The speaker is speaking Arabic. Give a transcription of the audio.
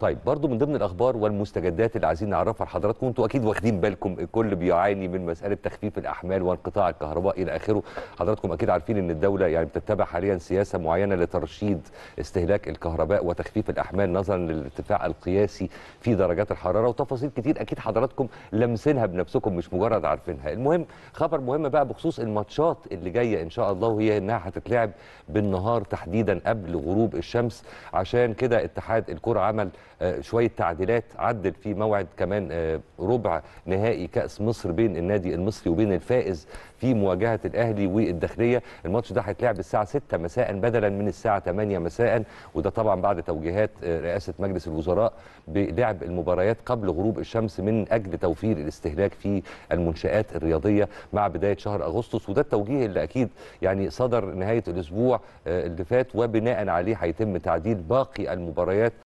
طيب برضو من ضمن الاخبار والمستجدات اللي عايزين نعرفها لحضراتكم انتوا اكيد واخدين بالكم الكل بيعاني من مساله تخفيف الاحمال وانقطاع الكهرباء الى اخره حضراتكم اكيد عارفين ان الدوله يعني بتتبع حاليا سياسه معينه لترشيد استهلاك الكهرباء وتخفيف الاحمال نظرا للارتفاع القياسي في درجات الحراره وتفاصيل كتير اكيد حضراتكم لمسينها بنفسكم مش مجرد عارفينها المهم خبر مهم بقى بخصوص الماتشات اللي جايه ان شاء الله وهي انها هتتلعب بالنهار تحديدا قبل غروب الشمس عشان كده اتحاد الكره عمل آه، شويه تعديلات عدل في موعد كمان آه، ربع نهائي كاس مصر بين النادي المصري وبين الفائز في مواجهه الاهلي والداخليه الماتش ده هيتلعب الساعه 6 مساء بدلا من الساعه 8 مساء وده طبعا بعد توجيهات آه، رئاسه مجلس الوزراء بلعب المباريات قبل غروب الشمس من اجل توفير الاستهلاك في المنشات الرياضيه مع بدايه شهر اغسطس وده التوجيه اللي اكيد يعني صدر نهايه الاسبوع اللي فات وبناء عليه هيتم تعديل باقي المباريات